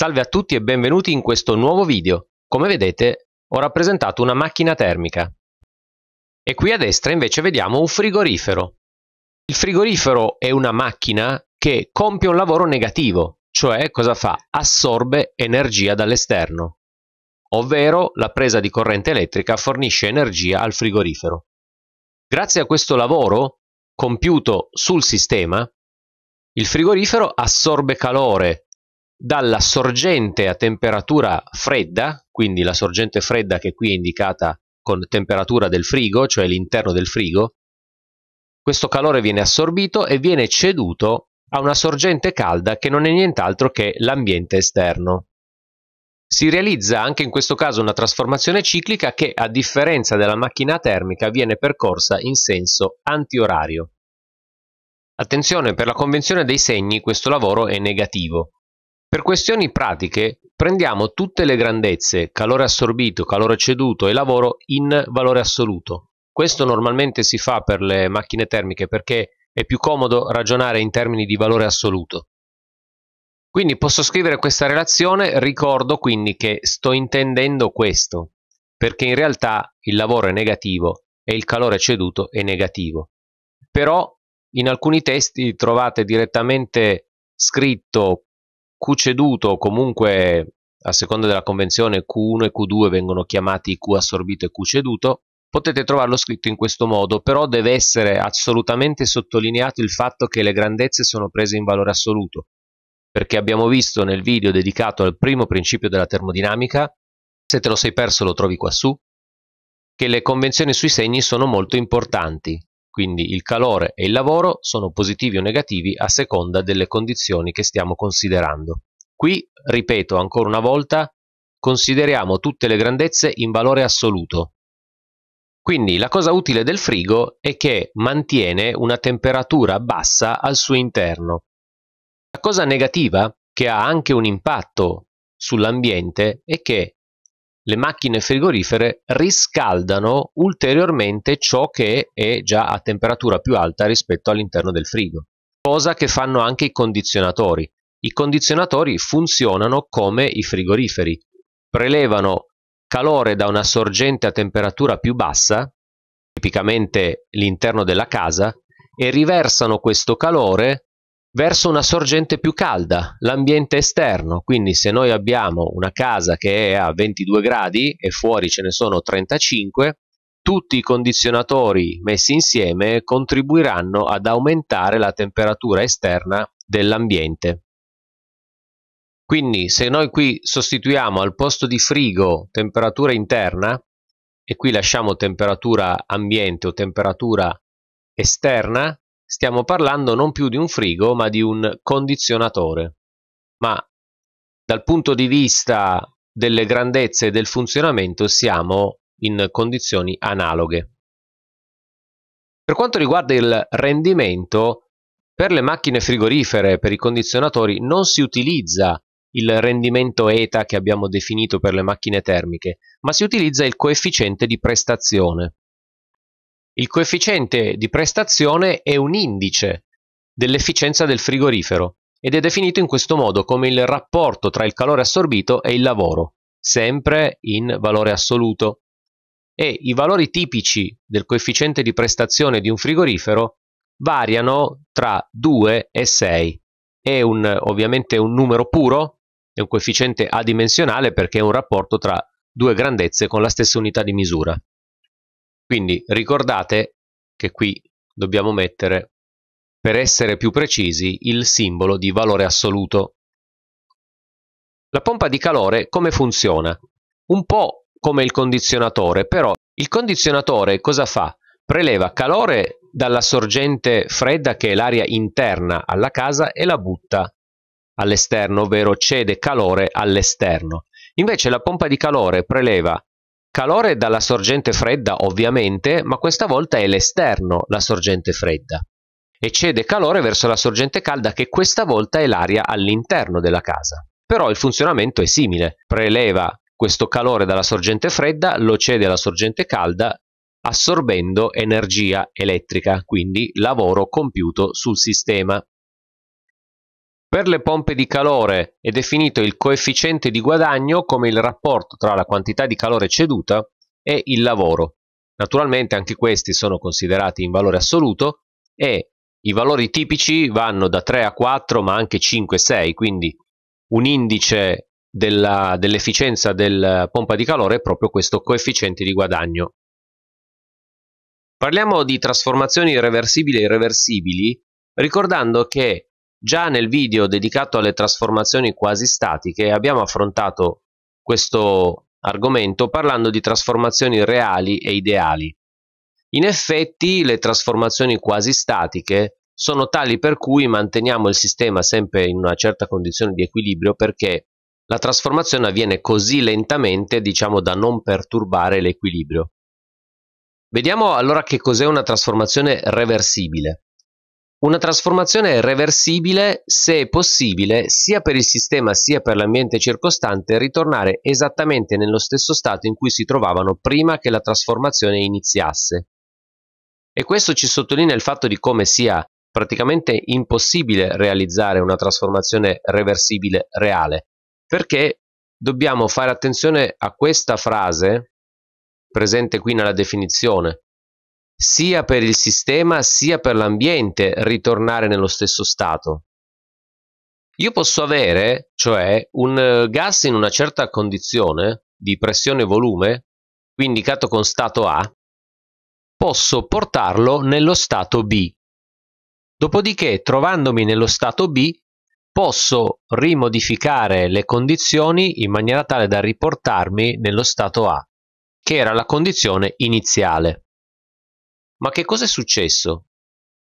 Salve a tutti e benvenuti in questo nuovo video. Come vedete ho rappresentato una macchina termica. E qui a destra invece vediamo un frigorifero. Il frigorifero è una macchina che compie un lavoro negativo, cioè cosa fa? Assorbe energia dall'esterno, ovvero la presa di corrente elettrica fornisce energia al frigorifero. Grazie a questo lavoro compiuto sul sistema, il frigorifero assorbe calore dalla sorgente a temperatura fredda, quindi la sorgente fredda che qui è indicata con temperatura del frigo, cioè l'interno del frigo, questo calore viene assorbito e viene ceduto a una sorgente calda che non è nient'altro che l'ambiente esterno. Si realizza anche in questo caso una trasformazione ciclica che, a differenza della macchina termica, viene percorsa in senso antiorario. Attenzione, per la convenzione dei segni questo lavoro è negativo, per questioni pratiche prendiamo tutte le grandezze calore assorbito, calore ceduto e lavoro in valore assoluto. Questo normalmente si fa per le macchine termiche perché è più comodo ragionare in termini di valore assoluto. Quindi posso scrivere questa relazione, ricordo quindi che sto intendendo questo, perché in realtà il lavoro è negativo e il calore ceduto è negativo. Però in alcuni testi trovate direttamente scritto Q ceduto, comunque a seconda della convenzione Q1 e Q2 vengono chiamati Q assorbito e Q ceduto, potete trovarlo scritto in questo modo, però deve essere assolutamente sottolineato il fatto che le grandezze sono prese in valore assoluto, perché abbiamo visto nel video dedicato al primo principio della termodinamica, se te lo sei perso lo trovi qua su, che le convenzioni sui segni sono molto importanti, quindi il calore e il lavoro sono positivi o negativi a seconda delle condizioni che stiamo considerando. Qui, ripeto ancora una volta, consideriamo tutte le grandezze in valore assoluto. Quindi la cosa utile del frigo è che mantiene una temperatura bassa al suo interno. La cosa negativa, che ha anche un impatto sull'ambiente, è che le macchine frigorifere riscaldano ulteriormente ciò che è già a temperatura più alta rispetto all'interno del frigo, cosa che fanno anche i condizionatori. I condizionatori funzionano come i frigoriferi, prelevano calore da una sorgente a temperatura più bassa, tipicamente l'interno della casa, e riversano questo calore verso una sorgente più calda, l'ambiente esterno, quindi se noi abbiamo una casa che è a 22 gradi e fuori ce ne sono 35, tutti i condizionatori messi insieme contribuiranno ad aumentare la temperatura esterna dell'ambiente. Quindi se noi qui sostituiamo al posto di frigo temperatura interna e qui lasciamo temperatura ambiente o temperatura esterna, stiamo parlando non più di un frigo ma di un condizionatore. Ma dal punto di vista delle grandezze e del funzionamento siamo in condizioni analoghe. Per quanto riguarda il rendimento, per le macchine frigorifere, per i condizionatori, non si utilizza il rendimento ETA che abbiamo definito per le macchine termiche, ma si utilizza il coefficiente di prestazione. Il coefficiente di prestazione è un indice dell'efficienza del frigorifero ed è definito in questo modo come il rapporto tra il calore assorbito e il lavoro, sempre in valore assoluto. E i valori tipici del coefficiente di prestazione di un frigorifero variano tra 2 e 6. È un, ovviamente un numero puro, è un coefficiente adimensionale perché è un rapporto tra due grandezze con la stessa unità di misura. Quindi ricordate che qui dobbiamo mettere, per essere più precisi, il simbolo di valore assoluto. La pompa di calore come funziona? Un po' come il condizionatore, però il condizionatore cosa fa? Preleva calore dalla sorgente fredda che è l'aria interna alla casa e la butta all'esterno, ovvero cede calore all'esterno. Invece la pompa di calore preleva Calore dalla sorgente fredda ovviamente, ma questa volta è l'esterno la sorgente fredda e cede calore verso la sorgente calda che questa volta è l'aria all'interno della casa. Però il funzionamento è simile, preleva questo calore dalla sorgente fredda, lo cede alla sorgente calda assorbendo energia elettrica, quindi lavoro compiuto sul sistema. Per le pompe di calore è definito il coefficiente di guadagno come il rapporto tra la quantità di calore ceduta e il lavoro. Naturalmente anche questi sono considerati in valore assoluto e i valori tipici vanno da 3 a 4 ma anche 5 6, quindi un indice dell'efficienza dell della pompa di calore è proprio questo coefficiente di guadagno. Parliamo di trasformazioni irreversibili e irreversibili ricordando che Già nel video dedicato alle trasformazioni quasi statiche abbiamo affrontato questo argomento parlando di trasformazioni reali e ideali. In effetti le trasformazioni quasi statiche sono tali per cui manteniamo il sistema sempre in una certa condizione di equilibrio perché la trasformazione avviene così lentamente, diciamo, da non perturbare l'equilibrio. Vediamo allora che cos'è una trasformazione reversibile. Una trasformazione è reversibile se è possibile sia per il sistema sia per l'ambiente circostante ritornare esattamente nello stesso stato in cui si trovavano prima che la trasformazione iniziasse. E questo ci sottolinea il fatto di come sia praticamente impossibile realizzare una trasformazione reversibile reale, perché dobbiamo fare attenzione a questa frase presente qui nella definizione, sia per il sistema sia per l'ambiente ritornare nello stesso stato. Io posso avere, cioè, un eh, gas in una certa condizione di pressione e volume, qui indicato con stato A, posso portarlo nello stato B. Dopodiché, trovandomi nello stato B, posso rimodificare le condizioni in maniera tale da riportarmi nello stato A, che era la condizione iniziale. Ma che cosa è successo?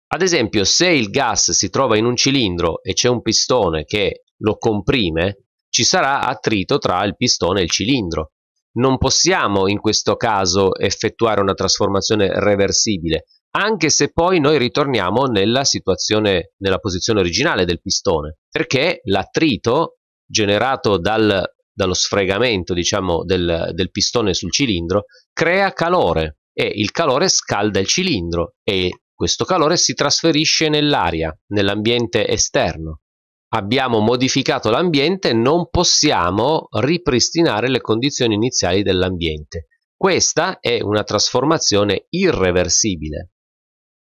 Ad esempio, se il gas si trova in un cilindro e c'è un pistone che lo comprime, ci sarà attrito tra il pistone e il cilindro. Non possiamo in questo caso effettuare una trasformazione reversibile, anche se poi noi ritorniamo nella situazione, nella posizione originale del pistone, perché l'attrito generato dal, dallo sfregamento diciamo, del, del pistone sul cilindro crea calore e il calore scalda il cilindro e questo calore si trasferisce nell'aria, nell'ambiente esterno. Abbiamo modificato l'ambiente, non possiamo ripristinare le condizioni iniziali dell'ambiente. Questa è una trasformazione irreversibile.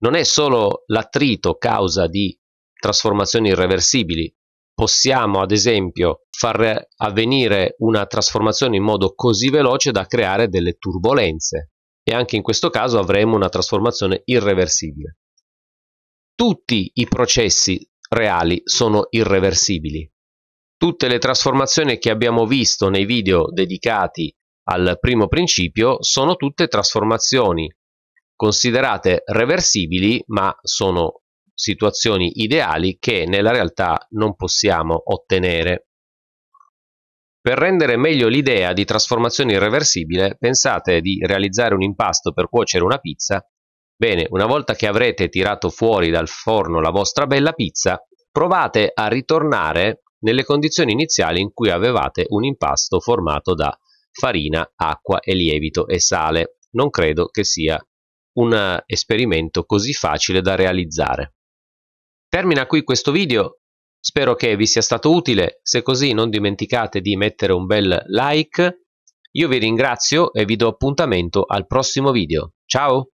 Non è solo l'attrito causa di trasformazioni irreversibili, possiamo ad esempio far avvenire una trasformazione in modo così veloce da creare delle turbulenze e anche in questo caso avremo una trasformazione irreversibile. Tutti i processi reali sono irreversibili. Tutte le trasformazioni che abbiamo visto nei video dedicati al primo principio sono tutte trasformazioni considerate reversibili, ma sono situazioni ideali che nella realtà non possiamo ottenere. Per rendere meglio l'idea di trasformazione irreversibile pensate di realizzare un impasto per cuocere una pizza. Bene, una volta che avrete tirato fuori dal forno la vostra bella pizza, provate a ritornare nelle condizioni iniziali in cui avevate un impasto formato da farina, acqua e lievito e sale. Non credo che sia un eh, esperimento così facile da realizzare. Termina qui questo video, Spero che vi sia stato utile, se così non dimenticate di mettere un bel like. Io vi ringrazio e vi do appuntamento al prossimo video. Ciao!